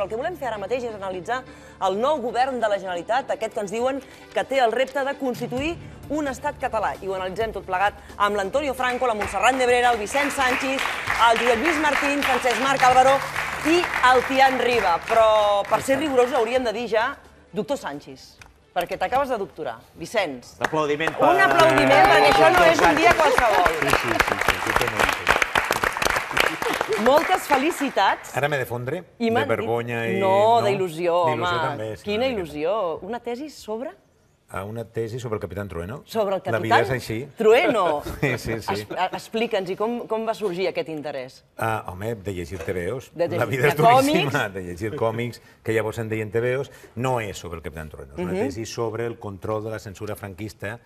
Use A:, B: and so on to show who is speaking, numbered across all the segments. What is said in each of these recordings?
A: Però el que volem fer ara mateix és analitzar el nou govern de la Generalitat, aquest que ens diuen que té el repte de constituir un estat català. I ho analitzem tot plegat amb l'Antonio Franco, la Montserrat Nebrera, el Vicenç Sánchez, el Josep Lluís Martín, Francesc Marc Álvaro i el Tian Riba. Però per ser rigorosos hauríem de dir ja doctor Sánchez perquè t'acabes de doctorar. Vicenç.
B: Un aplaudiment. Un aplaudiment, perquè això no és un dia
A: qualsevol.
B: Sí, sí, sí. sí, sí, sí, sí, sí.
A: Moltes felicitats.
B: Ara m'he de fondre? de vergonya dit... i... No, no. d'il·lusió, home. També, sí,
A: Quina il·lusió. Una tesi sobre
B: a ah, una tesi sobre el capitán Trueno. Sobre el capitán La vida és així. Trueno! Sí, sí, sí.
A: explicans i com, com va sorgir aquest interès.
B: Ah, home, de llegir TVOs. De llegir, La vida és duríssima. Còmics. De llegir còmics, que llavors en deien TVOs. No és sobre el capitán Trueno, és una uh mhm. -huh. tesi sobre el control de la censura franquista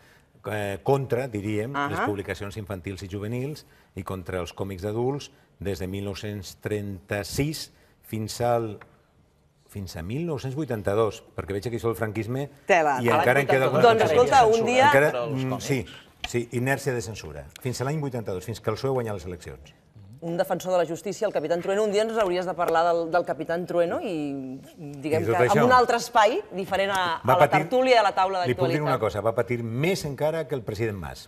B: eh, contra, diríem, uh -huh. les publicacions infantils i juvenils i contra els còmics d'adults des de 1936 fins al fins a 1982, perquè veig que sol el franquisme Tela, i encara en queda alguna Doncs escolta, un dia... Encara, mm, sí, sí, inèrcia de censura. Fins a l'any 82, fins que el PSOE guanya les eleccions
A: un defensor de la justícia, el Capitán Trueno. Un dia ens hauries de parlar del, del Capitán Trueno i, diguem I que, això, en un altre espai, diferent a, a la tertúlia i a la taula d'actualitat. Li puc dir una
B: cosa, va patir més encara que el president Mas.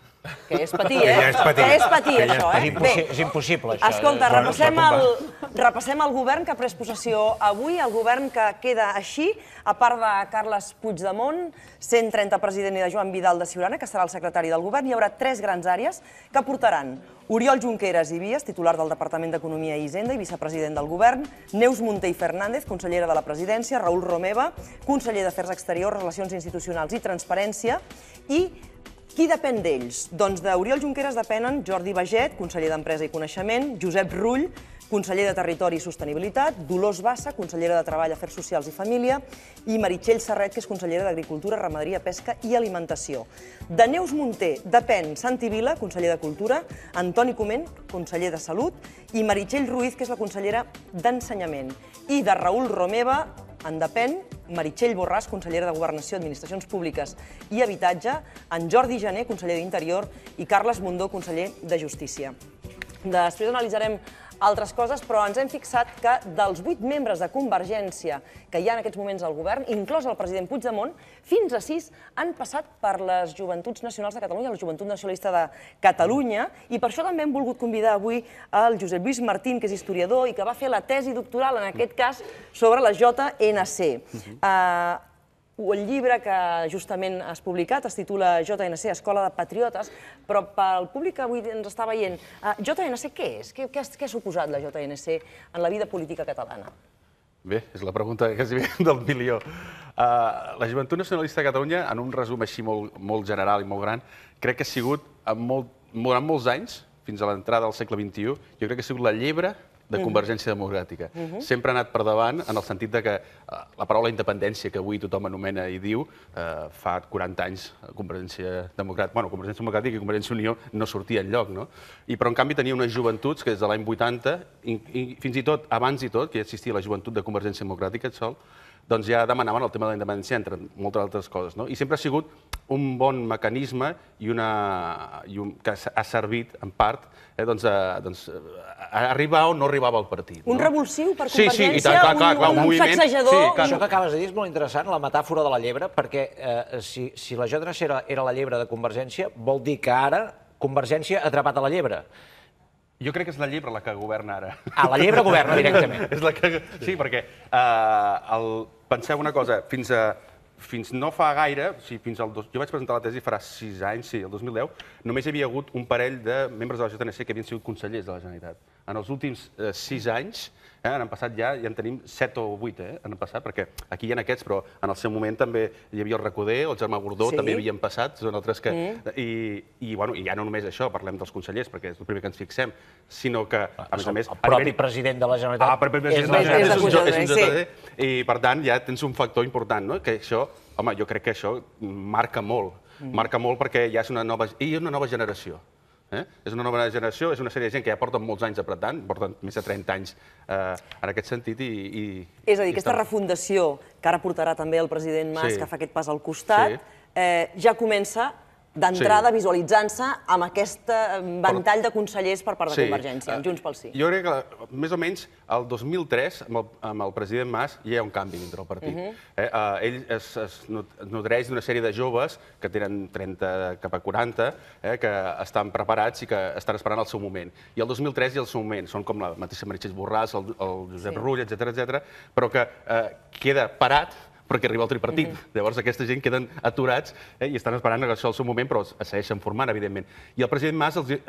A: Que és patir, eh? Que ja eh? és patir. Que és patir, que ja això, eh? És, impossi Bé, és impossible, això. Escolta, eh? repassem, el, repassem el govern que ha pres possessió avui, el govern que queda així, a part de Carles Puigdemont, 130 president i de Joan Vidal de Siurana, que serà el secretari del govern, hi haurà tres grans àrees que portaran Oriol Junqueras i Vies, titular del Departament d'Economia i Hisenda i vicepresident del Govern, Neus Monté i Fernández, consellera de la Presidència, Raül Romeva, conseller d'Afers Exteriors, Relacions Institucionals i Transparència, i qui depèn d'ells? Doncs d'Oriol Junqueras depenen Jordi Baget, conseller d'Empresa i Coneixement, Josep Rull, conseller de Territori i Sostenibilitat, Dolors Bassa, consellera de Treball, Afers Socials i Família, i Meritxell Serret, que és consellera d'Agricultura, Ramaderia, Pesca i Alimentació. De Neus Munté depèn Santi Vila, conseller de Cultura, Antoni Coment, conseller de Salut, i Meritxell Ruiz, que és la consellera d'Ensenyament. I de Raül Romeva en depèn Meritxell Borràs, consellera de Governació, Administracions Públiques i Habitatge, en Jordi Gené, conseller d'Interior, i Carles Mundó, conseller de Justícia. Després analitzarem altres coses, però ens hem fixat que dels vuit membres de Convergència que hi ha en aquests moments al govern, inclòs el president Puigdemont, fins a sis han passat per les Joventuts Nacionals de Catalunya, la Joventut Nacionalista de Catalunya, i per això també hem volgut convidar avui el Josep Lluís Martín, que és historiador i que va fer la tesi doctoral, en aquest cas, sobre la JNC. Uh eh, -huh. uh, el llibre que justament has publicat es titula JNC, Escola de Patriotes, però pel públic que avui ens està veient, eh, JNC què és? Què, què, ha suposat la JNC en la vida política catalana?
C: Bé, és la pregunta quasi bé del milió. Eh, la Joventut Nacionalista de Catalunya, en un resum així molt, molt general i molt gran, crec que ha sigut, molt, durant molts anys, fins a l'entrada del segle XXI, jo crec que ha sigut la llebre de mm-hmm. Convergència Democràtica. Uh mm-hmm. -huh. Sempre ha anat per davant en el sentit de que eh, la paraula independència que avui tothom anomena i diu, eh, fa 40 anys Convergència Democràtica, bueno, Convergència Democràtica i Convergència Unió no sortia enlloc, no? I però en canvi tenia unes joventuts que des de l'any 80, i, i, fins i tot abans i tot, que existia la joventut de Convergència Democràtica, sol, doncs ja demanaven el tema de la independència, entre moltes altres coses. No? I sempre ha sigut un bon mecanisme i una, i un, que ha servit, en part, eh, doncs, a, eh, doncs, eh, a arribar o no arribava al partit. Un
A: no? revulsiu per sí, Convergència, sí, i tant, clar, clar, clar, un, un,
C: un
D: sacsejador... Sí, clar, Això que acabes de dir és molt interessant, la metàfora de la llebre, perquè eh, si, si la Jodra era, era la llebre de Convergència, vol dir que ara Convergència ha atrapat a la llebre.
C: Jo crec que és la llebre la que governa ara. Ah, la llebre governa directament. és la que... Sí, sí. perquè uh, el... penseu una cosa, fins a fins no fa gaire, o sigui, fins al dos... jo vaig presentar la tesi farà sis anys, sí, el 2010, només hi havia hagut un parell de membres de la JNC que havien sigut consellers de la Generalitat. En els últims eh, sis anys, Eh? Han passat ja, ja en tenim 7 o 8, eh? han passat, perquè aquí hi ha aquests, però en el seu moment també hi havia el Recoder, el Germà Gordó, sí. també havien passat, són altres que... Eh. I, i, bueno, I ja no només això, parlem dels consellers, perquè és el primer que ens fixem, sinó que, a ah, més a més... El propi a president
D: de la Generalitat... Ah, propi president de la Generalitat és, és un JD,
C: sí. i per tant ja tens un factor important, no? que això, home, jo crec que això marca molt, mm. marca molt perquè ja és una nova, i una nova generació. Eh? És una nova generació, és una sèrie de gent que ja porten molts anys apretant, porten més de 30 anys eh, en aquest sentit i... i
E: és a dir,
A: aquesta està... refundació que ara portarà també el president Mas, sí. que fa aquest pas al costat, sí. eh, ja comença d'entrada sí. visualitzant-se amb aquest eh, ventall de consellers per part de sí. Convergència, amb Junts pel Sí. Jo
C: crec que més o menys el 2003, amb el, amb el president Mas, hi ha un canvi dintre del partit. Uh mhm. -huh. eh, eh, ell es, es nodreix d'una sèrie de joves que tenen 30 cap a 40, eh, que estan preparats i que estan esperant el seu moment. I el 2003 i el seu moment, són com la mateixa Meritxell Borràs, el, el Josep sí. Rull, etc etc, però que eh, queda parat perquè arriba el tripartit. Mm -hmm. Llavors aquesta gent queden aturats eh, i estan esperant que això al seu moment, però es segueixen formant, evidentment. I el president Mas els, eh,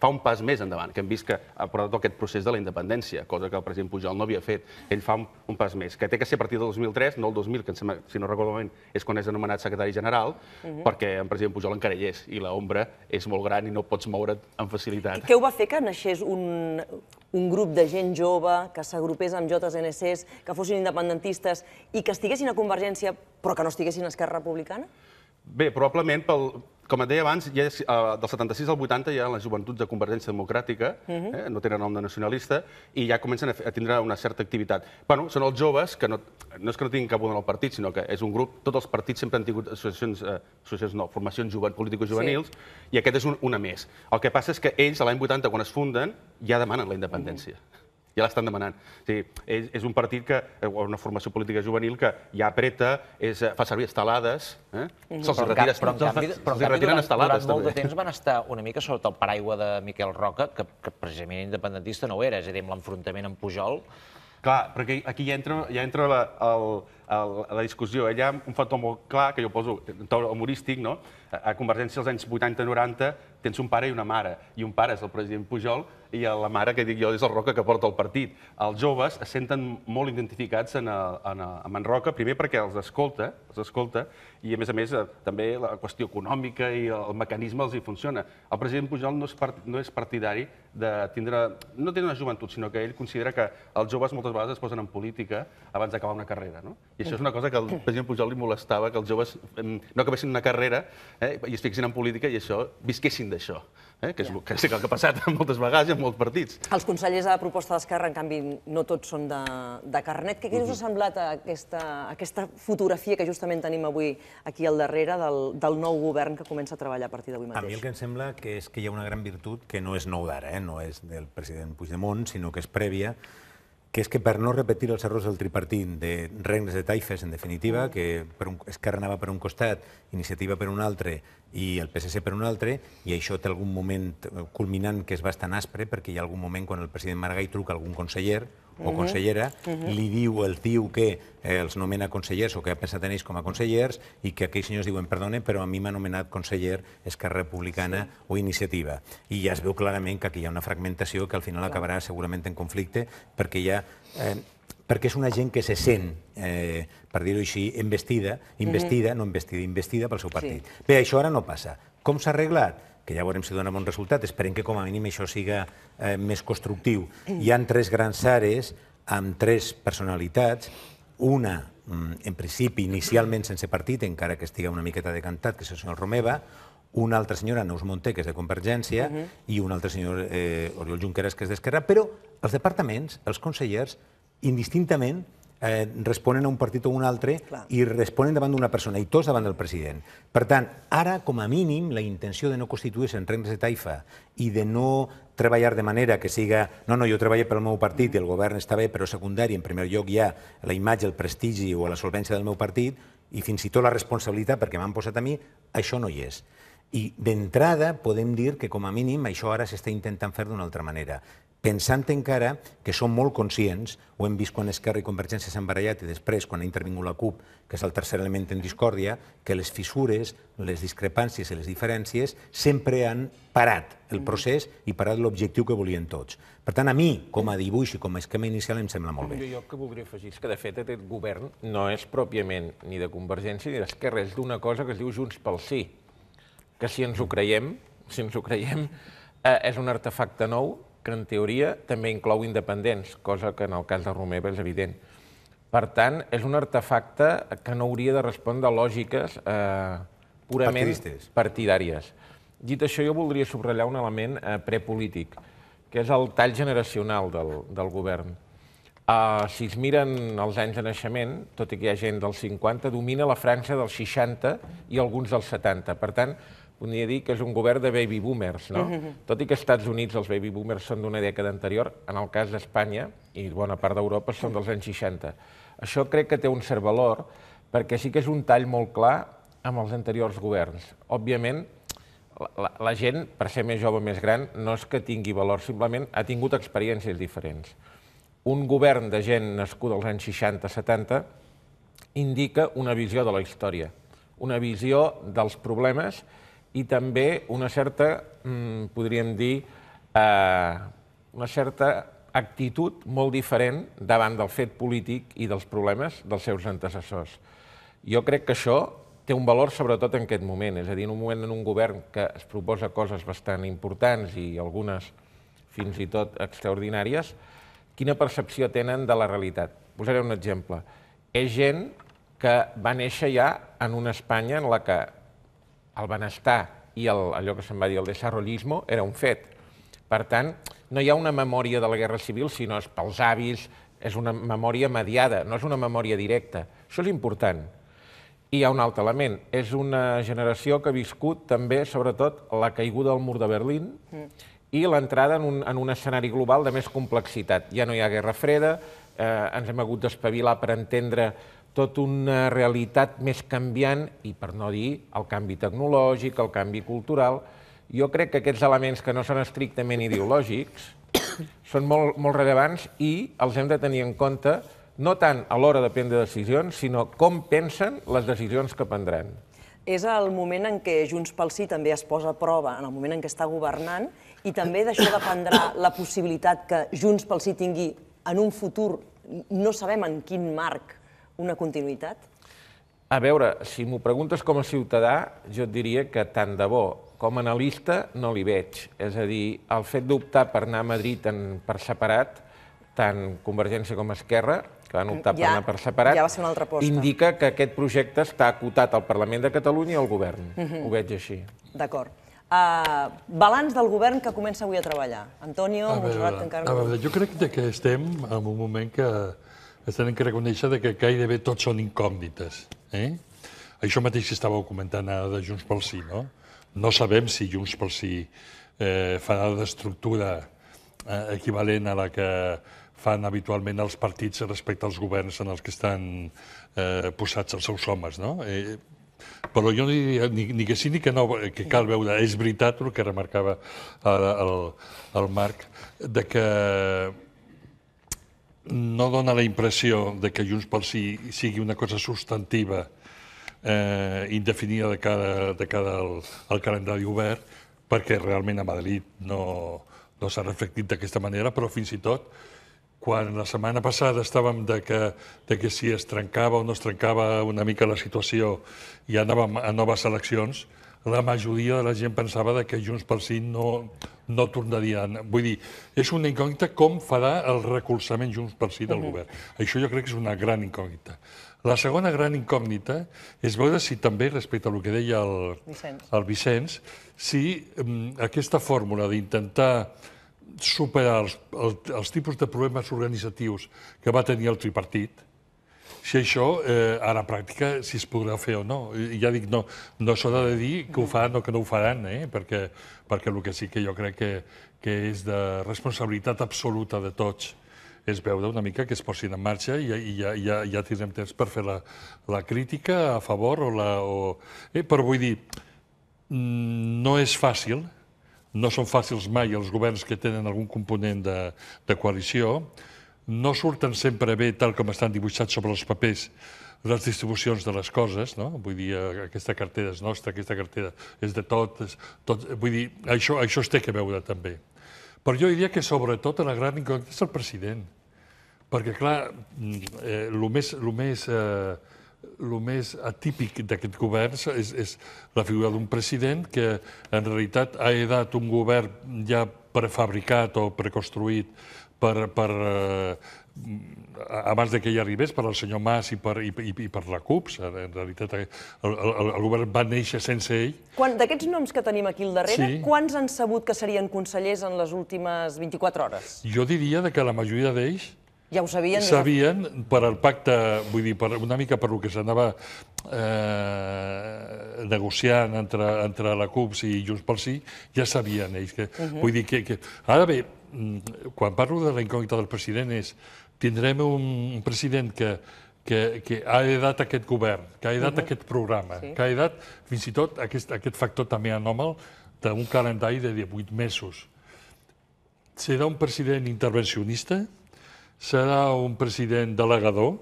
C: fa un pas més endavant, que hem vist que ha portat aquest procés de la independència, cosa que el president Pujol no havia fet. Ell fa un, un pas més, que té que ser a partir del 2003, no el 2000, que sembla, si no recordo malament és quan és anomenat secretari general, mm -hmm. perquè el president Pujol encara hi és i l'ombra és molt gran i no pots moure't amb facilitat. I què
A: ho va fer que naixés un, un grup de gent jove que s'agrupés amb JNCs, que fossin independentistes i que estiguessin a Convergència però que no estiguessin a Esquerra Republicana?
C: Bé, probablement pel, com et deia abans, ja és, uh, del 76 al 80 hi ha les joventuts de Convergència Democràtica, uh mhm. -huh. eh, no tenen nom de nacionalista, i ja comencen a, a tindre una certa activitat. Bueno, són els joves que no, no és que no tinguin cabuda en el partit, sinó que és un grup, tots els partits sempre han tingut associacions, uh, associacions no, formacions joven, polítiques juvenils sí. i aquest és un, una més. El que passa és que ells, l'any 80, quan es funden, ja demanen la independència. Uh mhm. -huh ja l'estan demanant. O sigui, és, és un partit que, eh, o una formació política juvenil que ja apreta, és, eh, fa servir estelades, eh? se'ls retira però, en canvi, però, en canvi, durant, estelades, durant molt també. de temps van estar
D: una mica sota el paraigua de Miquel Roca, que,
C: que precisament independentista no era, és a dir, amb l'enfrontament amb Pujol, Clar, perquè aquí ja entra, ja entra la, el, el, la discussió. Hi ha un factor molt clar, que jo poso, humorístic, no? A Convergència, als anys 80-90, tens un pare i una mare, i un pare és el president Pujol i la mare, que dic jo, és el Roca que porta el partit. Els joves es senten molt identificats en, el, en, el, en en Roca, primer perquè els escolta, els escolta, i a més a més eh, també la qüestió econòmica i el mecanisme els hi funciona. El president Pujol no és, part, no és partidari de tindre... No té una joventut, sinó que ell considera que els joves moltes vegades es posen en política abans d'acabar una carrera, no? I això és una cosa que el president Pujol li molestava, que els joves no acabessin una carrera eh? i es fixin en política i això visquessin d'això, eh? que és yeah. que, que el que ha passat moltes vegades i en molts partits.
A: Els consellers de la proposta d'Esquerra, en canvi, no tots són de, de carnet. Què, què us ha mhm. semblat aquesta, aquesta fotografia que justament tenim avui aquí al darrere del, del nou govern que comença a treballar a partir d'avui mateix? A mi el
B: que em sembla que és que hi ha una gran virtut que no és nou d'ara, eh? no és del president Puigdemont, sinó que és prèvia, que és que per no repetir els errors del tripartit de regnes de taifes, en definitiva, mm. que per un, Esquerra anava per un costat, Iniciativa per un altre i el PSC per un altre, i això té algun moment eh, culminant que és bastant aspre, perquè hi ha algun moment quan el president Maragall truca a algun conseller, o consellera, li diu, els diu que eh, els nomena consellers o que ha pensat en ells com a consellers i que aquells senyors diuen, perdonen, però a mi m'ha nomenat conseller Esquerra Republicana o Iniciativa. I ja es veu clarament que aquí hi ha una fragmentació que al final acabarà segurament en conflicte perquè hi ha... Eh, perquè és una gent que se sent, eh, per dir-ho així, investida, investida, no investida, investida pel seu partit. Bé, això ara no passa. Com s'ha arreglat? que ja veurem si dona bon resultat, esperem que com a mínim això siga eh, més constructiu. Mm. Hi han tres grans àrees amb tres personalitats, una, mm, en principi, inicialment sense partit, encara que estiga una miqueta decantat, que és el senyor Romeva, una altra senyora, Neus Monté, que és de Convergència, uh mm-hmm. -huh. i un altre senyor, eh, Oriol Junqueras, que és d'Esquerra, però els departaments, els consellers, indistintament, Eh, responen a un partit o un altre i responen davant d'una persona, i tots davant del president. Per tant, ara, com a mínim, la intenció de no constituir-se en regnes de taifa i de no treballar de manera que siga... No, no, jo treballo pel meu partit i el govern està bé, però secundari, en primer lloc hi ha la imatge, el prestigi o la solvència del meu partit i fins i tot la responsabilitat perquè m'han posat a mi, això no hi és. I d'entrada podem dir que com a mínim això ara s'està intentant fer d'una altra manera pensant encara que som molt conscients, ho hem vist quan Esquerra i Convergència s'han barallat i després, quan ha intervingut la CUP, que és el tercer element en discòrdia, que les fissures, les discrepàncies i les diferències sempre han parat el mm. procés i parat l'objectiu que volien tots. Per tant, a mi, com a dibuix i com a esquema inicial, em sembla molt
E: bé. Jo, que voldria afegir és que, de fet, aquest govern no és pròpiament ni de Convergència ni d'Esquerra, és d'una cosa que es diu Junts pel Sí, que si ens ho creiem, si ens ho creiem, eh, és un artefacte nou que en teoria també inclou independents, cosa que en el cas de Romeva és evident. Per tant, és un artefacte que no hauria de respondre a lògiques eh, purament Partidistes. partidàries. Dit això, jo voldria subratllar un element eh, prepolític, que és el tall generacional del, del govern. Eh, si es miren els anys de naixement, tot i que hi ha gent dels 50, domina la França dels 60 i alguns dels 70. Per tant, podria dir que és un govern de baby boomers, no? Mm-hmm. Tot i que als Estats Units els baby boomers són d'una dècada anterior, en el cas d'Espanya i bona part d'Europa són dels anys 60. Això crec que té un cert valor, perquè sí que és un tall molt clar amb els anteriors governs. Òbviament, la, la, gent, per ser més jove o més gran, no és que tingui valor, simplement ha tingut experiències diferents. Un govern de gent nascuda als anys 60-70 indica una visió de la història, una visió dels problemes i també una certa, mm, podríem dir, eh, una certa actitud molt diferent davant del fet polític i dels problemes dels seus antecessors. Jo crec que això té un valor sobretot en aquest moment, és a dir, en un moment en un govern que es proposa coses bastant importants i algunes fins i tot extraordinàries, quina percepció tenen de la realitat. Posaré un exemple. És gent que va néixer ja en una Espanya en la que el benestar i el, allò que se'n va dir el desarrollismo era un fet. Per tant, no hi ha una memòria de la Guerra Civil, sinó és pels avis, és una memòria mediada, no és una memòria directa. Això és important. I hi ha un altre element. És una generació que ha viscut també, sobretot, la caiguda del mur de Berlín mm. i l'entrada en, un, en un escenari global de més complexitat. Ja no hi ha guerra freda, eh, ens hem hagut d'espavilar per entendre tota una realitat més canviant, i per no dir el canvi tecnològic, el canvi cultural, jo crec que aquests elements que no són estrictament ideològics són molt, molt rellevants i els hem de tenir en compte no tant a l'hora de prendre decisions, sinó com pensen les decisions que prendran.
A: És el moment en què Junts pel Sí també es posa a prova, en el moment en què està governant, i també d'això dependrà la possibilitat que Junts pel Sí tingui en un futur, no sabem en quin marc, una continuïtat?
E: A veure, si m'ho preguntes com a ciutadà, jo et diria que tant de bo. Com a analista no li veig. És a dir, el fet d'optar per anar a Madrid en, per separat, tant Convergència com Esquerra, que van optar ja, per anar per separat, ja va ser una altra indica que aquest projecte està acotat al Parlament de Catalunya i al govern. Uh mhm. -huh. Ho veig
F: així.
A: D'acord. Uh, balanç del govern que comença avui a treballar. Antonio, a Montserrat, encara... A veure,
F: jo crec que estem en un moment que es tenen de reconèixer que gairebé tots són incògnites. Eh? Això mateix que estàveu comentant ara de Junts pel Sí, no? No sabem si Junts pel Sí eh, farà d'estructura eh, equivalent a la que fan habitualment els partits respecte als governs en els que estan eh, posats els seus homes, no? Eh, però jo ni, ni, que sí ni que no, eh, que cal veure. És veritat el que remarcava ara eh, el, el Marc, de que no dona la impressió de que Junts pel Sí sigui una cosa substantiva eh, indefinida de cara, de cara al, al calendari obert, perquè realment a Madrid no, no s'ha reflectit d'aquesta manera, però fins i tot quan la setmana passada estàvem de que, de que si es trencava o no es trencava una mica la situació i anàvem a noves eleccions, la majoria de la gent pensava que Junts per Sí no, no tornarien. Vull dir, és una incògnita com farà el recolzament Junts per Sí del uh -huh. govern. Això jo crec que és una gran incògnita. La segona gran incògnita és veure si també, respecte al que deia el Vicenç, el Vicenç si um, aquesta fórmula d'intentar superar els, els, els tipus de problemes organitzatius que va tenir el tripartit, si això eh, a la pràctica si es podrà fer o no. Ja dic, no, no s'ha de dir que ho faran o que no ho faran, eh? perquè, perquè el que sí que jo crec que, que és de responsabilitat absoluta de tots és veure una mica que es posin en marxa i, i ja, ja, ja tindrem temps per fer la, la crítica a favor o la... O... Eh, però vull dir, mm, no és fàcil, no són fàcils mai els governs que tenen algun component de, de coalició, no surten sempre bé tal com estan dibuixats sobre els papers les distribucions de les coses, no? Vull dir, eh, aquesta cartera és nostra, aquesta cartera és de tot, és tot vull dir, això, això es té que veure també. Però jo diria que sobretot la gran incògnita és el president, perquè clar, mm, eh, més, lo més, eh, lo més atípic d'aquest govern és, és la figura d'un president que en realitat ha heredat un govern ja prefabricat o preconstruït per, per, eh, abans de que hi arribés, per al senyor Mas i per, i, i, per la CUP. Eh, en realitat, eh, el, el, el govern va néixer sense ell.
A: Quan, D'aquests noms que tenim aquí al darrere, sí. quants han sabut que serien consellers en les últimes 24
F: hores? Jo diria que la majoria d'ells ja ho sabien? Sabien per el pacte, vull dir, per, una mica per el que s'anava eh, negociant entre, entre la CUP i Junts pel Sí, ja sabien ells. Que, uh mhm. -huh. Vull dir que, que... Ara bé, Mm, quan parlo de la incògnita del president és tindrem un president que, que, que ha edat aquest govern, que ha edat uh mhm. -huh. aquest programa, sí. que ha edat fins i tot aquest, aquest factor també anòmal d'un calendari de 18 mesos. Serà un president intervencionista, serà un president delegador,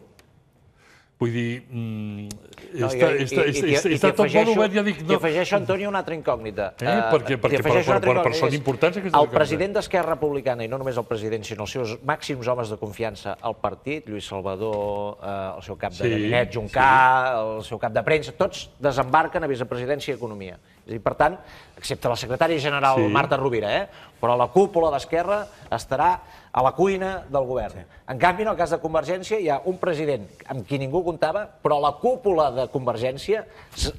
F: Vull dir, està, mm, no, i, està, i, i, està, i, està tot molt obert, ja dic... No. afegeixo,
D: Antoni, una altra incògnita. Eh? Perquè, eh, perquè per, per, per, per són importants aquestes El president d'Esquerra Republicana, i no només el president, sinó els seus màxims homes de confiança al partit, Lluís Salvador, eh, el seu cap de sí, gabinet, sí. el seu cap de premsa, tots desembarquen a vicepresidència i economia. És dir, per tant, excepte la secretària general sí. Marta Rovira, eh? però la cúpula d'Esquerra estarà a la cuina del govern. Sí. En canvi, en el cas de Convergència, hi ha un president amb qui ningú comptava, però la cúpula de Convergència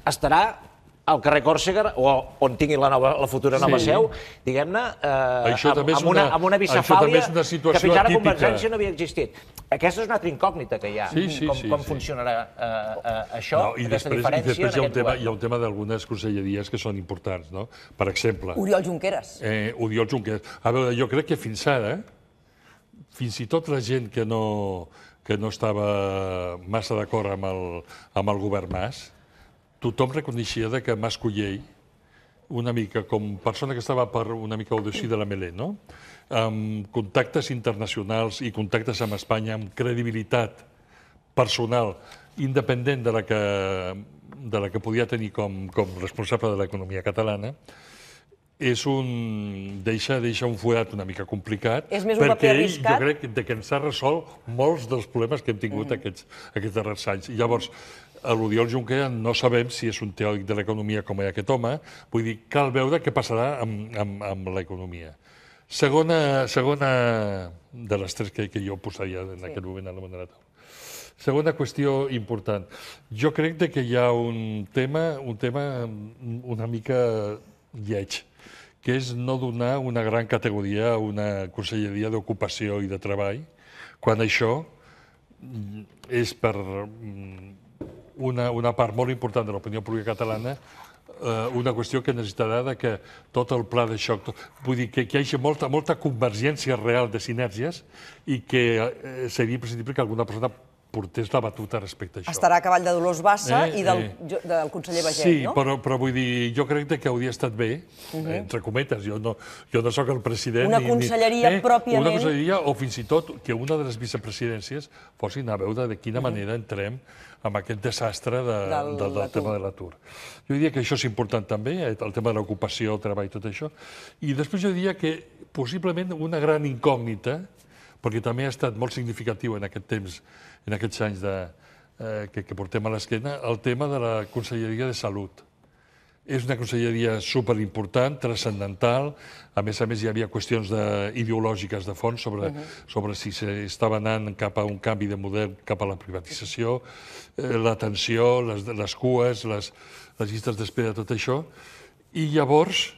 D: estarà al carrer Còrsega, o on tingui la, nova, la futura nova sí. seu, diguem-ne, eh, amb, amb, una, una, amb una bicefàlia és una que fins ara Convergència no havia existit. Aquesta és una altra incògnita que hi ha, sí, sí, com, sí, com sí. funcionarà eh, eh, això, no, i aquesta després, diferència. I després hi ha, un tema, hi ha un
F: tema d'algunes conselleries que són importants, no? Per exemple... Oriol Junqueras. Eh, Oriol Junqueras. A veure, jo crec que fins ara... Eh, fins i tot la gent que no, que no estava massa d'acord amb, el, amb el govern Mas, tothom reconeixia que Mas Collell, una mica com persona que estava per una mica audició de la melé, no? amb contactes internacionals i contactes amb Espanya, amb credibilitat personal independent de la que, de la que podia tenir com, com responsable de l'economia catalana, és un... Deixa, deixa un forat una mica complicat, és més un perquè ell arriscat? jo crec que ens ha resolt molts dels problemes que hem tingut mm. aquests, aquests darrers anys. I llavors, l'Odiol Junquera no sabem si és un teòric de l'economia com era aquest home, vull dir, cal veure què passarà amb, amb, amb l'economia. Segona, segona de les tres que, que jo posaria en sí. aquest moment a la moderada. Segona qüestió important. Jo crec que hi ha un tema, un tema una mica lleig que és no donar una gran categoria a una Conselleria d'Ocupació i de Treball, quan això mm, és per mm, una, una part molt important de l'opinió pública catalana eh, una qüestió que necessitarà de que tot el pla de xoc, vull dir que, que hi hagi molta, molta convergència real de sinergies i que eh, seria imprescindible que alguna persona portés la batuta respecte a això. Estarà
A: a cavall de Dolors Bassa eh, i del, eh. del conseller Baget, sí, no? Sí, però,
F: però vull dir, jo crec que hauria estat bé, uh eh, -huh. Mhm. entre cometes, jo no, jo no sóc el president... Una ni, conselleria ni, eh, pròpiament... Una conselleria, o fins i tot que una de les vicepresidències fossin a veure de quina uh mhm. -huh. manera entrem amb aquest desastre de, del, del, del tema de l'atur. Jo diria que això és important també, eh, el tema de l'ocupació, el treball, tot això. I després jo diria que possiblement una gran incògnita, perquè també ha estat molt significatiu en aquest temps en aquests anys de, eh, que, que portem a l'esquena, el tema de la Conselleria de Salut. És una conselleria superimportant, transcendental. A més a més, hi havia qüestions de, ideològiques de fons sobre, uh mhm. -huh. sobre si s'estava anant cap a un canvi de model, cap a la privatització, eh, l'atenció, les, les cues, les, les llistes d'espera, tot això. I llavors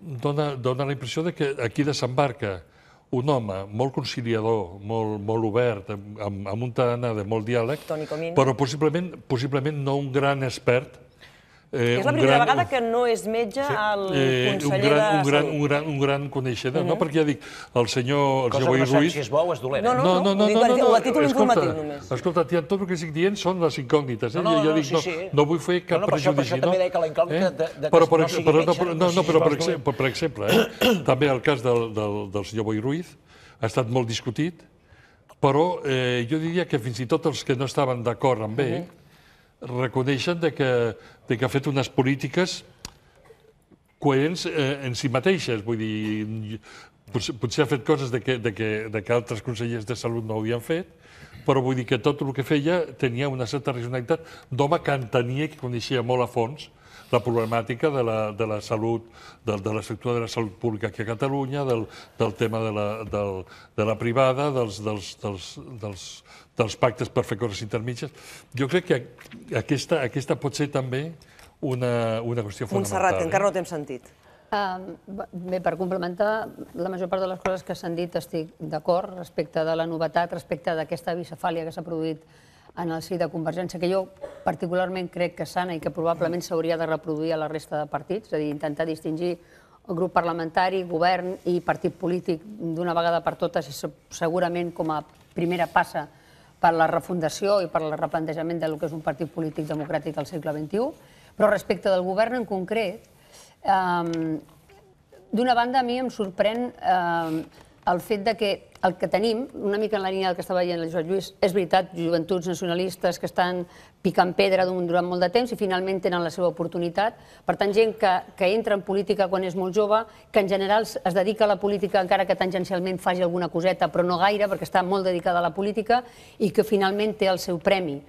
F: dona, dona la impressió de que aquí desembarca un home molt conciliador, molt, molt obert, amb, amb un tarannà de molt diàleg, però possiblement, possiblement no un gran expert Eh, és la primera gran, vegada
A: que no és metge sí, el conseller eh, un gran, de un gran, Salut.
F: Un gran, un gran coneixedor, uh -huh. no? Mhm. Perquè ja dic, el senyor, el Cosa senyor Boi Ruiz... Cosa que no saps si és bo o és dolent. No, eh? no, no, no, no, no, no, no. a títol informatiu només. Escolta, tia, tot el que estic dient són les incògnites. Eh? No, no, ja dic, no, sí, sí. no vull fer cap no, no, per prejudici. Això, per això no? també deia que la incògnita eh? de, de però, per, no sigui metge, no, no, però per, exemple, per exemple eh? també el cas del, del, del senyor Boi Ruiz ha estat molt discutit, però eh, jo diria que fins i tot els que no estaven d'acord amb ell, uh mhm. -huh reconeixen de que, de que ha fet unes polítiques coherents eh, en si mateixes. Vull dir, potser, potser ha fet coses de que, de, que, de que altres consellers de salut no havien fet, però vull dir que tot el que feia tenia una certa regionalitat d'home que entenia, que coneixia molt a fons la problemàtica de la, de la salut, de, de l'estructura de la salut pública aquí a Catalunya, del, del tema de la, del, de la privada, dels, dels, dels, dels, dels dels pactes per fer coses intermitges. Jo crec que aquesta, aquesta pot ser també una, una qüestió fonamental. Montserrat, eh? encara no
G: t'hem sentit. Uh, bé, per complementar, la major part de les coses que s'han dit estic d'acord respecte de la novetat, respecte d'aquesta bicefàlia que s'ha produït en el si de Convergència, que jo particularment crec que sana i que probablement s'hauria de reproduir a la resta de partits, és a dir, intentar distingir el grup parlamentari, govern i partit polític d'una vegada per totes i segurament com a primera passa per la refundació i per el replantejament del que és un partit polític democràtic al segle XXI, però respecte del govern en concret, ehm, d'una banda a mi em sorprèn ehm, el fet de que el que tenim, una mica en la línia del que estava dient el Joan Lluís, és veritat, joventuts nacionalistes que estan picant pedra durant molt de temps i finalment tenen la seva oportunitat. Per tant, gent que, que entra en política quan és molt jove, que en general es dedica a la política encara que tangencialment faci alguna coseta, però no gaire, perquè està molt dedicada a la política i que finalment té el seu premi.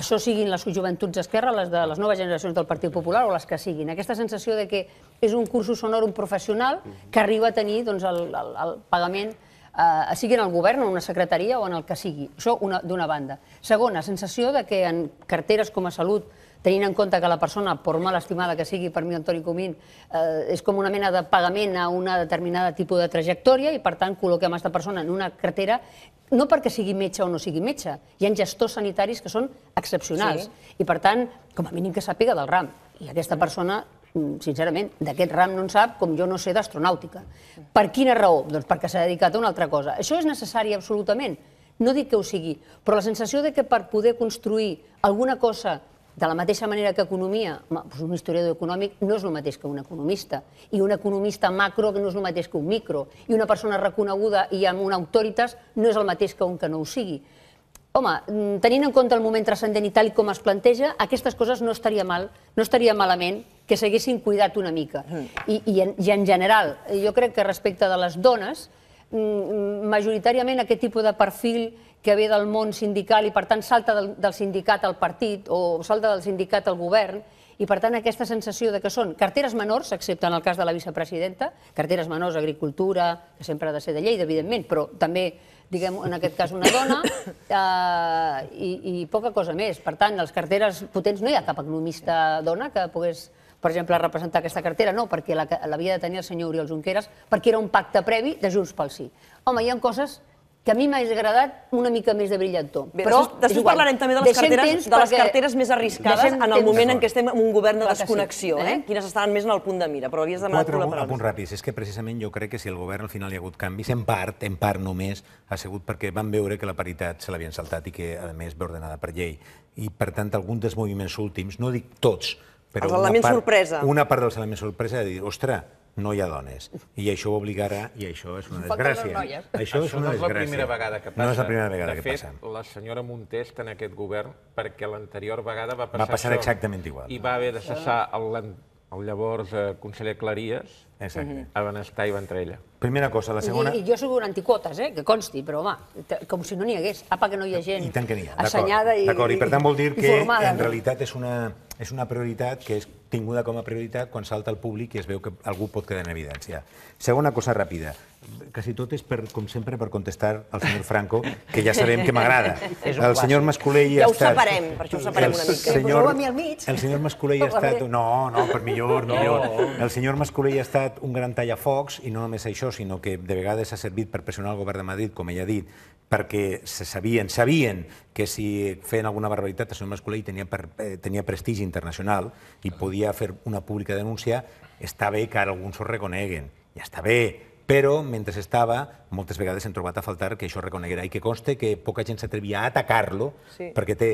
G: Això siguin les joventuts d'esquerra, les de les noves generacions del Partit Popular o les que siguin. Aquesta sensació de que és un sonor, honorum professional que arriba a tenir doncs, el, el, el pagament eh, sigui en el govern, en una secretaria o en el que sigui. Això d'una banda. Segona, sensació de que en carteres com a salut tenint en compte que la persona, per mal estimada que sigui per mi Antoni Comín, eh, és com una mena de pagament a una determinada tipus de trajectòria i, per tant, col·loquem aquesta persona en una cartera no perquè sigui metge o no sigui metge, hi ha gestors sanitaris que són excepcionals sí. i, per tant, com a mínim que sàpiga del RAM. I aquesta persona Mm, sincerament, d'aquest ram no en sap, com jo no sé d'astronàutica. Per quina raó? Doncs perquè s'ha dedicat a una altra cosa. Això és necessari absolutament, no dic que ho sigui, però la sensació de que per poder construir alguna cosa de la mateixa manera que economia, doncs un historiador econòmic no és el mateix que un economista, i un economista macro no és el mateix que un micro, i una persona reconeguda i amb una autoritas no és el mateix que un que no ho sigui. Home, mm, tenint en compte el moment transcendent i tal com es planteja, aquestes coses no estaria mal, no estaria malament que s'haguessin cuidat una mica. Mm. I, i, en, I en general, jo crec que respecte de les dones, mm, mm, majoritàriament aquest tipus de perfil que ve del món sindical i per tant salta del, del sindicat al partit o salta del sindicat al govern i per tant aquesta sensació de que són carteres menors, excepte en el cas de la vicepresidenta, carteres menors, agricultura, que sempre ha de ser de llei, evidentment, però també diguem, en aquest cas una dona, eh, i, i poca cosa més. Per tant, les carteres potents no hi ha cap economista dona que pogués per exemple, representar aquesta cartera, no, perquè l'havia de tenir el senyor Oriol Junqueras, perquè era un pacte previ de Junts pel Sí. Home, hi ha coses que a mi m'hagués agradat una mica més de brillantor. Bé, però després després parlarem també de les, deixem carteres, de les carteres més arriscades en el moment en què
A: estem en un govern de desconnexió. Sí. Eh? eh? Quines estaran més en el punt de mira, però havies demanat Quatre, un, la paraula.
B: Quatre És que precisament jo crec que si el govern al final hi ha hagut canvis, en part, en part només, ha sigut perquè van veure que la paritat se l'havien saltat i que, a més, ve ordenada per llei. I, per tant, alguns dels moviments últims, no dic tots, però els elements part, sorpresa. Una part dels elements sorpresa de dir, ostres, no hi ha dones. I això ho obligarà, i això és una desgràcia. Això, això és una no és desgràcia. la primera vegada que passa. No és la primera vegada de que fet,
E: passa. la senyora Montés en aquest govern perquè l'anterior vegada va passar, va passar això, exactament igual. I va haver de cessar el, el llavors eh, conseller Claries Exacte. a Benestar i Ventrella. Primera cosa, la
G: segona... I, i jo soc un anticotes, eh? que consti, però home, com si no n'hi hagués. Apa, que no hi ha gent I tant
B: que hi ha. assenyada i D'acord, i per tant vol dir que formada, en realitat és una és una prioritat que és tinguda com a prioritat quan salta el públic i es veu que algú pot quedar en evidència. Segona cosa ràpida, quasi tot és, per, com sempre, per contestar al senyor Franco, que ja sabem que m'agrada. El senyor Mascolell ja ha estat... Ja ho separem,
A: per això ho separem una mica. Senyor, a mi al mig. El senyor Mascolell ha estat... No, no,
B: per millor, millor. El senyor Mascolell ha estat un gran tallafocs, i no només això, sinó que de vegades ha servit per pressionar el govern de Madrid, com ell ha dit, perquè se sabien, sabien que si feien alguna barbaritat el senyor Mascolell tenia, per, eh, tenia prestigi internacional i podia fer una pública denúncia, està bé que ara alguns ho reconeguen, ja està bé, però mentre estava, moltes vegades hem trobat a faltar que això reconeguera i que conste que poca gent s'atrevia a atacar-lo sí. perquè té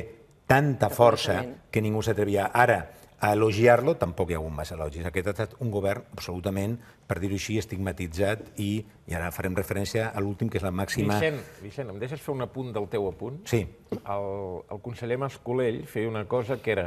B: tanta força que ningú s'atrevia. Ara, a elogiar-lo tampoc hi ha hagut massa elogis. Aquest ha estat un govern absolutament, per dir-ho així, estigmatitzat i, i ara farem referència a l'últim, que és la màxima... Vicent,
E: Vicent, em deixes fer un apunt del teu apunt? Sí. El, el conseller Mascolell feia una cosa que era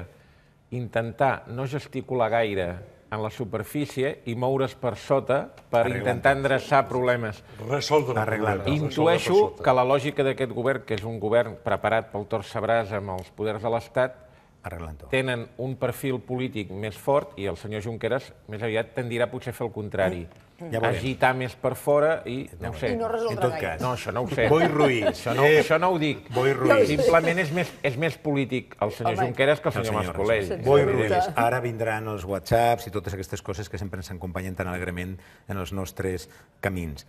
E: intentar no gesticular gaire en la superfície i moure's per sota per Arreglant. intentar endreçar problemes. Resoldre problemes. Intueixo que la lògica d'aquest govern, que és un govern preparat pel Tor Sabràs amb els poders de l'Estat, arreglant -ho. tenen un perfil polític més fort i el senyor Junqueras més aviat tendirà potser a fer el contrari. Mm. Ja agitar més per fora i no ho sé. I no resoldrà en tot cas. No, això no ho sé. Boi Ruiz. Això no, eh, això no ho
B: dic. Eh, Boi Ruiz. Simplement és més, és més polític el senyor Home. Junqueras que el senyor, senyor Mascolell. Boi Ruiz. Ara vindran els whatsapps i totes aquestes coses que sempre ens acompanyen tan alegrement en els nostres camins.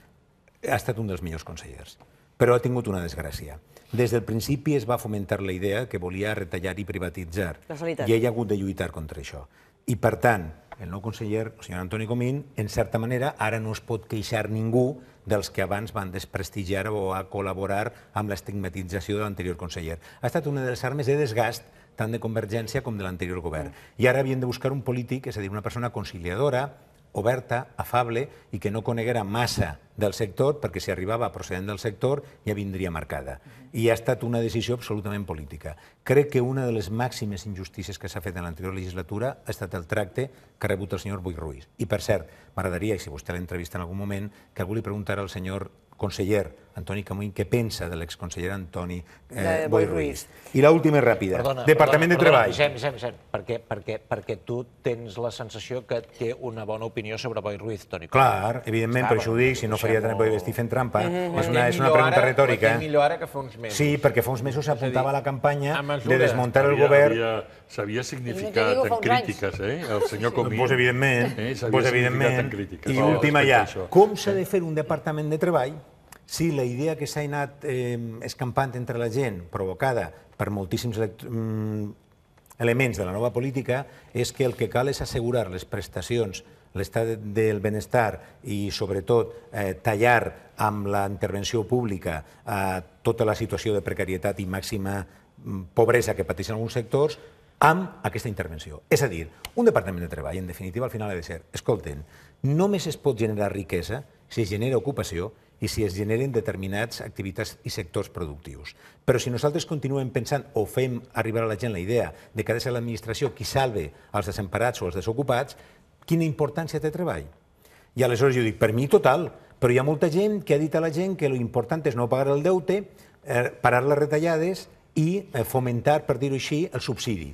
B: Ha estat un dels millors consellers però ha tingut una desgràcia. Des del principi es va fomentar la idea que volia retallar i privatitzar. La sanitat. I ell ha hagut de lluitar contra això. I, per tant, el nou conseller, el senyor Antoni Comín, en certa manera, ara no es pot queixar ningú dels que abans van desprestigiar o a col·laborar amb l'estigmatització de l'anterior conseller. Ha estat una de les armes de desgast tant de Convergència com de l'anterior govern. Mm. I ara havien de buscar un polític, és a dir, una persona conciliadora, oberta, afable i que no coneguera massa del sector, perquè si arribava procedent del sector ja vindria marcada. I ha estat una decisió absolutament política. Crec que una de les màximes injustícies que s'ha fet en l'anterior legislatura ha estat el tracte que ha rebut el senyor Boi Ruiz. I, per cert, m'agradaria, i si vostè l'entrevista en algun moment, que algú li preguntara al senyor conseller Antoni Camuy, què pensa de l'exconseller Antoni eh, Boi Ruiz. I l'última és ràpida. Perdona, Departament perdona, de Treball. Perdona,
D: Sem, Sem, Sem, perquè, perquè, perquè tu tens la sensació que té una bona opinió sobre Boi Ruiz, Toni. Clar, evidentment, Està, per això ho dic, si no faria trampa, o...
B: estic fent trampa. És una,
E: és una pregunta ara, retòrica. Ho eh? millor ara que fa uns mesos. Sí,
B: perquè fa uns mesos s'apuntava a la campanya de desmuntar el govern.
F: S'havia significat en crítiques, eh? El senyor Comín. Doncs evidentment. Eh? Pues, doncs, evidentment. I última ja.
B: Com s'ha de fer un departament de treball Sí, la idea que s'ha anat eh, escampant entre la gent, provocada per moltíssims mm, elements de la nova política, és que el que cal és assegurar les prestacions l'estat del benestar i, sobretot, eh, tallar amb la intervenció pública eh, tota la situació de precarietat i màxima mm, pobresa que pateixen alguns sectors amb aquesta intervenció. És a dir, un departament de treball, en definitiva, al final ha de ser, escolten, només es pot generar riquesa si es genera ocupació i si es generen determinats activitats i sectors productius. Però si nosaltres continuem pensant o fem arribar a la gent la idea de que ha de ser l'administració qui salve els desemparats o els desocupats, quina importància té treball? I aleshores jo dic, per mi total, però hi ha molta gent que ha dit a la gent que l'important és no pagar el deute, eh, parar les retallades i eh, fomentar, per dir-ho així, el subsidi.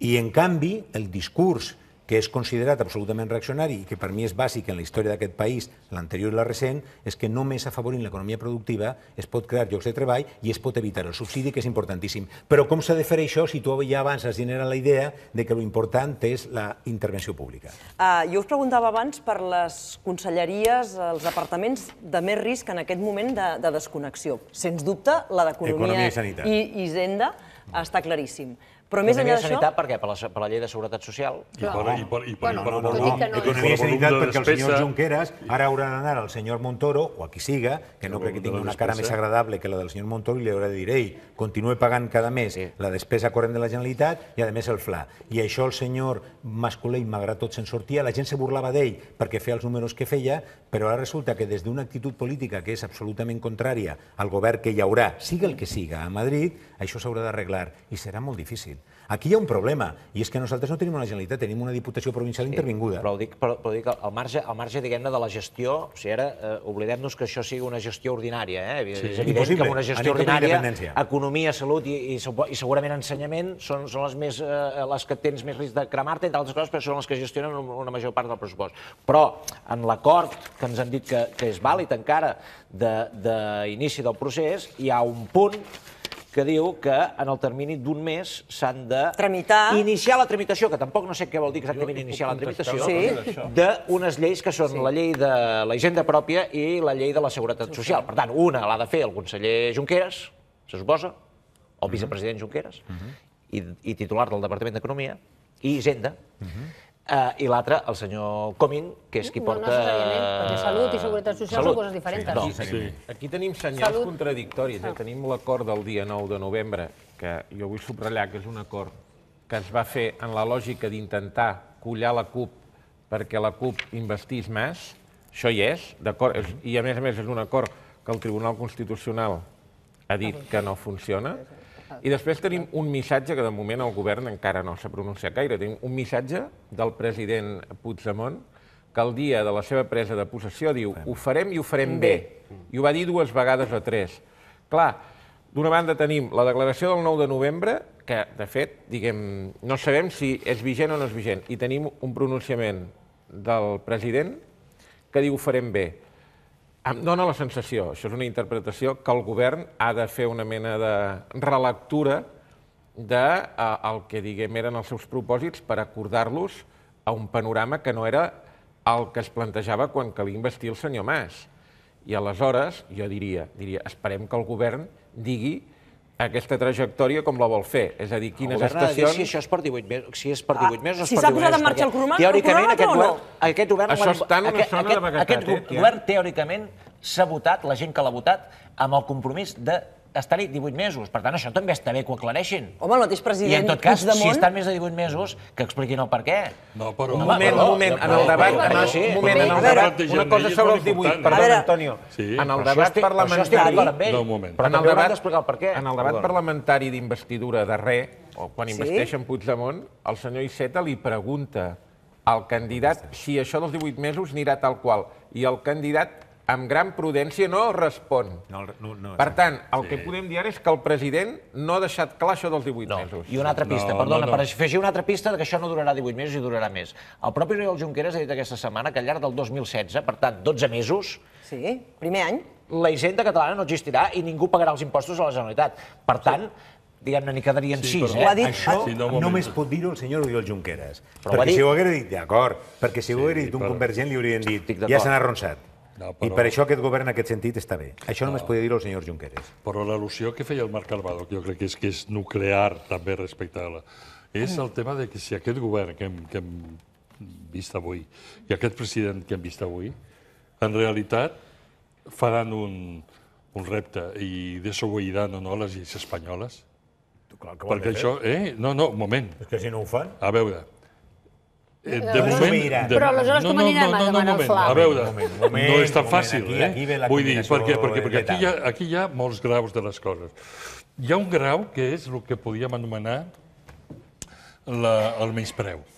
B: I, en canvi, el discurs que és considerat absolutament reaccionari i que per mi és bàsic en la història d'aquest país, l'anterior i la recent, és que només afavorint l'economia productiva es pot crear llocs de treball i es pot evitar el subsidi, que és importantíssim. Però com s'ha de fer això si tu ja abans has generat la idea de que lo important és la intervenció pública?
A: Uh, jo us preguntava abans per les conselleries, els departaments de més risc en aquest moment de, de desconnexió. Sens dubte, la d'Economia i, i, i Hisenda està claríssim.
D: Però més enllà d'això... sanitat per què? Per la, per la llei de seguretat social? I per, i per, per, no, economia sanitat perquè el senyor
B: Junqueras ara haurà d'anar al senyor Montoro, o a qui siga, que no crec que tingui una cara més agradable que la del senyor Montoro, i li haurà de dir, ei, continue pagant cada mes la despesa corrent de la Generalitat i, a més, el FLA. I això el senyor Mascolell, malgrat tot, se'n sortia, la gent se burlava d'ell perquè feia els números que feia, però ara resulta que des d'una actitud política que és absolutament contrària al govern que hi haurà, siga el que siga, a Madrid, això s'haurà d'arreglar i serà molt difícil. Aquí hi ha un problema, i és que nosaltres no tenim una Generalitat, tenim una Diputació Provincial sí, intervinguda.
D: Però ho dic, però, però dic al marge, al marge diguem-ne, de la gestió, o sigui, ara eh, oblidem-nos que això sigui una gestió ordinària, eh? Sí, és evident impossible. que una gestió ordinària, economia, salut i, i, i segurament ensenyament són, són les, més, eh, les que tens més risc de cremar-te, entre altres coses, però són les que gestionen una major part del pressupost. Però en l'acord que ens han dit que, que és vàlid encara d'inici de, de del procés, hi ha un punt que diu que en el termini d'un mes s'han de... Tramitar. Iniciar la tramitació, que tampoc no sé què vol dir exactament iniciar la tramitació, sí. d'unes lleis que són sí. la llei de la hisenda pròpia i la llei de la seguretat social. Per tant, una l'ha de fer el conseller Junqueras, se suposa, o mhm. vicepresident Junqueras, uh mhm. -huh. i, i titular del Departament d'Economia, i Hisenda. Uh mhm. -huh eh, i l'altre, el senyor Comín, que és qui porta... No necessàriament, perquè salut i seguretat social són coses diferents. no.
E: Aquí tenim senyals salut. contradictoris. Eh? Ah. Tenim l'acord del dia 9 de novembre, que jo vull subratllar que és un acord que es va fer en la lògica d'intentar collar la CUP perquè la CUP investís més, això hi és, d'acord? I a més a més és un acord que el Tribunal Constitucional ha dit que no funciona, i després tenim un missatge que de moment el govern encara no s'ha pronunciat gaire. Tenim un missatge del president Puigdemont que el dia de la seva presa de possessió diu ho farem i ho farem bé. I ho va dir dues vegades o tres. Clar, d'una banda tenim la declaració del 9 de novembre, que, de fet, diguem, no sabem si és vigent o no és vigent. I tenim un pronunciament del president que diu ho farem bé. Em dóna la sensació, això és una interpretació, que el govern ha de fer una mena de relectura del de, eh, el que, diguem, eren els seus propòsits per acordar-los a un panorama que no era el que es plantejava quan calia investir el senyor Mas. I aleshores, jo diria, diria esperem que el govern digui aquesta trajectòria com la vol fer? És a dir, quines
D: estacions... Si això és
E: per 18 mesos, si és
A: per 18 ah, mesos... si s'ha posat en marxa el cronòmetre, o aquest no?
E: Aquest
D: govern, això està en una aquest, zona aquest, de vaguetat, aquest govern, teòricament, s'ha votat, la gent que l'ha votat, amb el compromís de estar-hi 18 mesos. Per tant, això també està bé que ho aclareixin. Home, el mateix president I en tot cas, si estan més de 18 mesos, que expliquin el per què.
F: No, però... Un moment, un moment, en el debat... No, sí. Un moment, en el debat, una cosa sobre els 18, perdó, Antonio. En el debat parlamentari...
G: No, un moment. Però en el debat el En el debat
E: parlamentari d'investidura de re, o quan investeixen Puigdemont, el senyor Iceta li pregunta al candidat si això dels 18 mesos anirà tal qual. I el candidat amb gran prudència no respon. No, no, no, per tant, el sí. que podem dir ara és que el president no ha deixat clar això dels 18 no. mesos. I una altra pista, no, perdona, no, no. per
D: afegir una altra pista que això no durarà 18 mesos i durarà més. El propi Oriol Junqueras ha dit aquesta setmana que al llarg del 2016, per tant, 12 mesos... Sí, primer any. La hisenda catalana no existirà i ningú pagarà els impostos a la Generalitat. Per tant, sí diguem-ne, n'hi quedarien sí, sis. Eh? Dit... Això sí, no, només
B: pot dir-ho el senyor Oriol Junqueras. Però perquè si ho haguera dit, d'acord, perquè si sí, ho haguera dit un però... convergent li haurien
F: dit, ja s'han arronsat
B: però... I per això aquest govern, en aquest sentit, està bé. Això no. només podia dir el
F: senyor Junqueras. Però l'al·lusió que feia el Marc Calvado, que jo crec que és, que és nuclear també respecte a la... És el tema de que si aquest govern que hem, que hem vist avui i aquest president que hem vist avui, en realitat faran un, un repte i desobeiran o no les lleis espanyoles, Clar que ho Perquè això... Eh? No, no, un moment. És que si no ho fan... A veure, Eh, eh, de moment, de... Però aleshores no, com anirem no, no, no, a demanar moment, el flam? A veure, moment, moment, no és tan fàcil, moment, aquí, eh? Aquí Vull dir, perquè, perquè, perquè aquí, hi ha, aquí hi ha molts graus de les coses. Hi ha un grau que és el que podíem anomenar la, el menyspreu. preu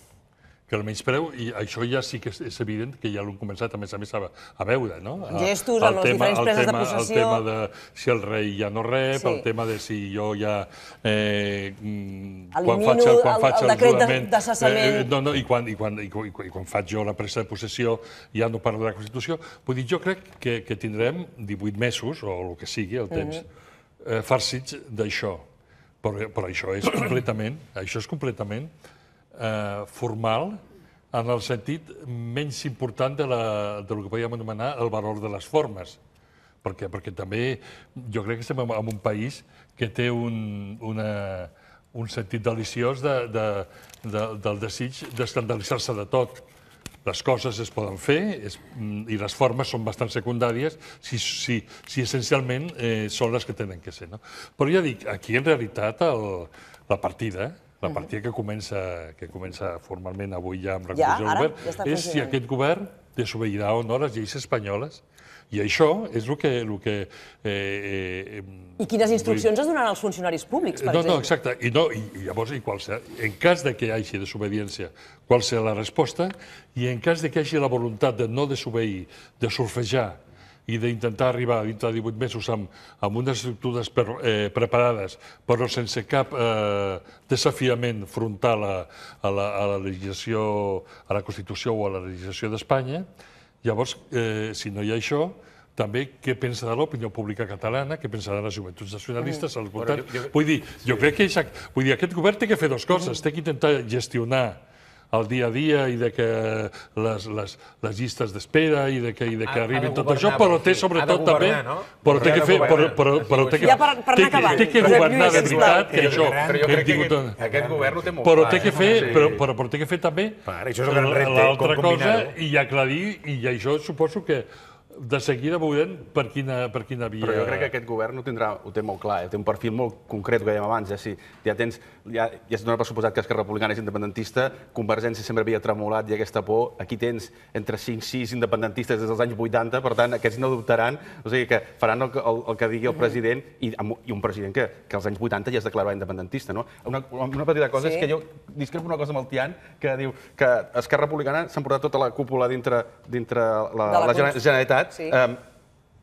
F: que el menyspreu, i això ja sí que és, és evident que ja l'hem començat, a més a més, a, a veure, no? Gestos amb les tema, diferents preses tema, de possessió. El tema de si el rei ja no rep, sí. el tema de si jo ja... Eh, quan Elimino faig el, quan el, faig el, el decret de, eh, eh, cessament... Eh, no, no, i quan, i, quan, i, quan, i, quan, i quan faig jo la presa de possessió ja no parlo de la Constitució. Vull dir, jo crec que, que tindrem 18 mesos, o el que sigui, el temps, uh mhm. -huh. eh, farcits d'això. Però, però això és completament, això és completament eh, formal en el sentit menys important de, la, del que podíem anomenar el valor de les formes. Perquè, perquè també jo crec que estem en, en un país que té un, una, un sentit deliciós de, de, de, del desig d'escandalitzar-se de tot. Les coses es poden fer es, mm, i les formes són bastant secundàries si, si, si essencialment eh, són les que tenen que ser. No? Però ja dic, aquí en realitat el, la partida, eh, la partida que comença, que comença formalment avui ja amb recursos ja, govern ja és si aquest govern desobeirà o no les lleis espanyoles i això és el que... El que eh, eh,
A: I quines instruccions es donaran als funcionaris públics, per no, exemple? No,
F: exacte. I, no, i llavors, i qualse, en cas de que hi hagi desobediència, qual serà la resposta? I en cas de que hi hagi la voluntat de no desobeir, de surfejar i d'intentar arribar dintre de 18 mesos amb, amb unes estructures eh, preparades, però sense cap eh, desafiament frontal a, a, la, legislació, a la Constitució o a la legislació d'Espanya, llavors, eh, si no hi ha això, també què pensa de l'opinió pública catalana, què pensa de les joventuts nacionalistes, els mm. votants... Vull dir, jo crec que vull dir, aquest govern ha que fer dues coses, té que intentar gestionar el dia a dia i de que les, les, les llistes d'espera i de que, i de que ha, arribi ha tot això, però té sobretot també... Però té que fer... Però, però, però té que, ja per, per anar acabant. Té que governar de veritat, que això... Però jo crec que aquest govern ho té molt però té que fer, però, però, però té que fer també l'altra cosa i aclarir, i això suposo que de seguida veurem per quina, per quina via... Però jo crec que aquest
C: govern ho, tindrà, ho té molt clar, eh? té un perfil molt concret, que dèiem abans, eh? si ja, tens, ja, ja es dona per suposat que Esquerra Republicana és independentista, Convergència sempre havia tremolat i aquesta por, aquí tens entre 5-6 independentistes des dels anys 80, per tant, aquests no dubtaran, o sigui que faran el, el, el que digui el president, i, i un president que, que als anys 80 ja es declarava independentista, no? Una, una petita cosa sí. és que jo discrepo una cosa amb el Tian, que diu que Esquerra Republicana s'han portat tota la cúpula dintre, dintre la, la, la Generalitat. Sí. Um,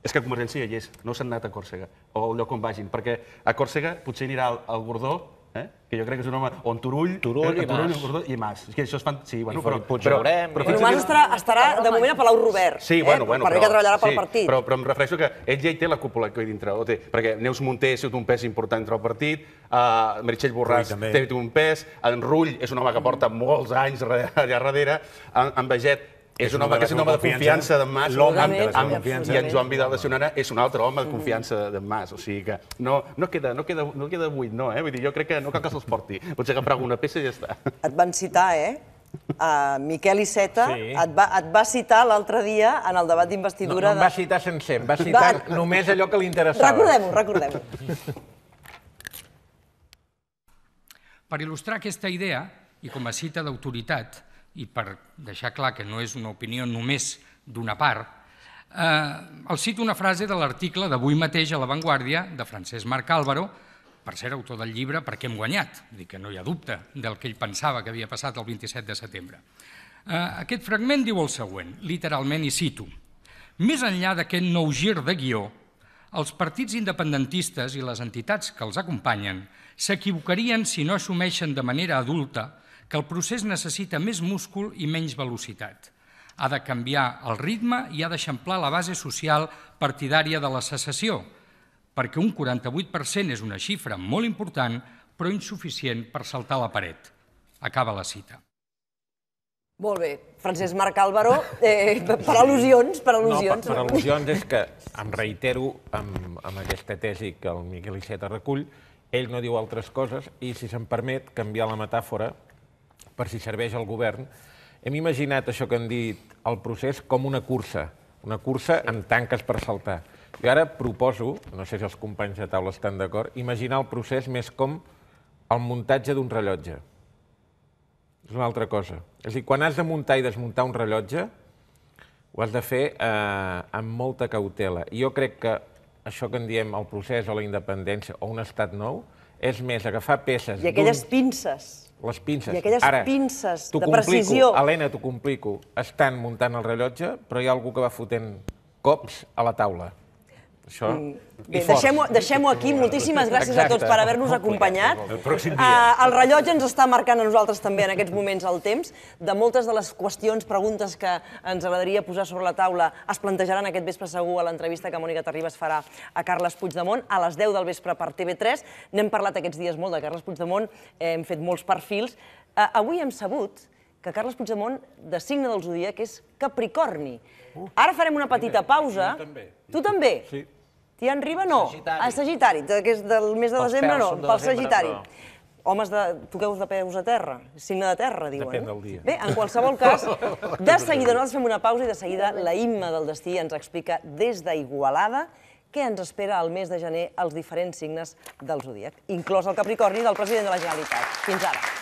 C: és que Convergència hi és, no s'han anat a Còrsega, o al lloc on vagin, perquè a Còrsega potser anirà al, el Gordó eh? que jo crec que és un home... On Turull... Turull eh, i, Turull, Mas. I Mas. És que això es fan... Sí, bueno, però... Puig però, però, però, però Mas
A: estarà, estarà de moment a Palau Robert. Sí, eh? bueno. Per bé que treballarà pel sí, partit. Però, però
C: em refereixo que ell ja hi té la cúpula aquí dintre. O té, perquè Neus Monté ha sigut un pes important entre el partit, uh, Meritxell Borràs té un pes, en Rull és un home que porta molts anys allà darrere, en, en Veget és un home que és un home de confiança d'en Mas. L'home confiança. I en Joan Vidal de Sionana és un altre home de confiança d'en Mas. O sigui que no, no, queda, no, queda, no queda buit, no, eh? Vull dir, jo crec que no cal que se'ls porti. Potser agafar alguna peça i ja està.
A: Et van citar, eh? Uh, Miquel Iceta sí. et, va, et va citar l'altre dia en el debat d'investidura... No, no em va
E: citar sencer, em va citar va... només allò que li
A: interessava. Recordem-ho, recordem-ho.
F: Per
B: il·lustrar aquesta idea, i com a cita d'autoritat, i per deixar clar que no és una opinió només d'una part, eh, els cito una frase de l'article d'avui mateix a La Vanguardia de Francesc Marc Álvaro, per ser autor del llibre Per què hem guanyat, dir que no hi ha dubte del que ell pensava que havia passat el 27 de setembre. Eh, aquest fragment diu el següent, literalment i cito, més enllà d'aquest nou gir de guió, els partits independentistes i les entitats que els acompanyen s'equivocarien si no assumeixen de manera adulta que el procés necessita més múscul i menys velocitat. Ha de canviar el ritme i ha d'eixamplar la base social partidària de la secessió, perquè un 48% és una xifra molt important, però insuficient per saltar la paret. Acaba la cita.
A: Molt bé. Francesc Marc Álvaro, eh, per al·lusions, per al·lusions. No, per, per
E: al·lusions és que em reitero amb, amb aquesta tesi que el Miquel Iceta recull, ell no diu altres coses i, si se'm permet, canviar la metàfora per si serveix al govern, hem imaginat això que han dit, el procés, com una cursa, una cursa amb tanques per saltar. I ara proposo, no sé si els companys de taula estan d'acord, imaginar el procés més com el muntatge d'un rellotge. És una altra cosa. És a dir, quan has de muntar i desmuntar un rellotge, ho has de fer eh, amb molta cautela. I jo crec que això que en diem el procés o la independència o un estat nou és més agafar peces... I aquelles
A: pinces les pinces. I aquelles Ara, pinces de complico, precisió.
E: Helena, t'ho complico. Estan muntant el rellotge, però hi ha algú que va fotent cops a la taula. Això... Mm. Bé, deixem-ho
A: deixem aquí. Moltíssimes gràcies Exacte. a tots per haver-nos acompanyat. El pròxim eh, dia. Uh, el rellotge ens està marcant a nosaltres també en aquests moments el temps. De moltes de les qüestions, preguntes que ens agradaria posar sobre la taula es plantejaran aquest vespre segur a l'entrevista que Mònica Terribas farà a Carles Puigdemont a les 10 del vespre per TV3. N'hem parlat aquests dies molt de Carles Puigdemont, hem fet molts perfils. Uh, avui hem sabut que Carles Puigdemont, designa del Zodíac, és Capricorni. Uh, Ara farem una petita pausa. Tu també? Sí. Tian Riba no. A Sagitari, que és del mes de desembre no, pel Sagitari. Homes, de, toqueu de peus a terra, signe de terra, diuen. Depèn eh? del dia. Bé, en qualsevol cas, de seguida nosaltres fem una pausa i de seguida la Imma del Destí ens explica des d'Igualada què ens espera al mes de gener els diferents signes del Zodíac, inclòs el Capricorni del president de la Generalitat. Fins ara.